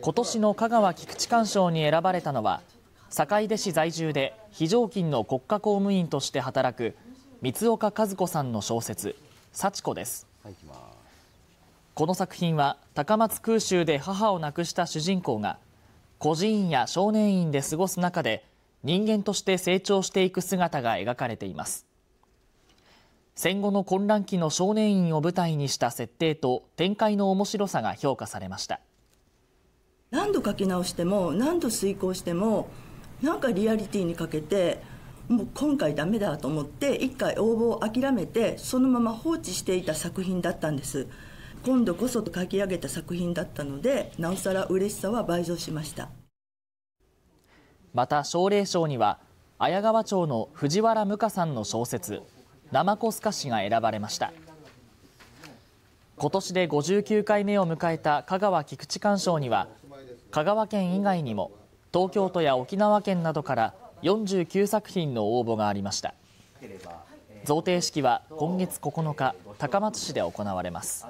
今年の香川菊池鑑賞に選ばれたのは坂出市在住で非常勤の国家公務員として働く光岡和子さんの小説「幸子」ですこの作品は高松空襲で母を亡くした主人公が孤児院や少年院で過ごす中で人間として成長していく姿が描かれています戦後の混乱期の少年院を舞台にした設定と展開の面白さが評価されました何度書き直しても何度遂行してもなんかリアリティに欠けてもう今回ダメだと思って一回応募を諦めてそのまま放置していた作品だったんです今度こそと書き上げた作品だったのでなおさら嬉しさは倍増しましたまた奨励賞には綾川町の藤原無香さんの小説ダマコスカ氏が選ばれました今年で59回目を迎えた香川菊池鑑賞には香川県以外にも東京都や沖縄県などから49作品の応募がありました贈呈式は今月9日高松市で行われます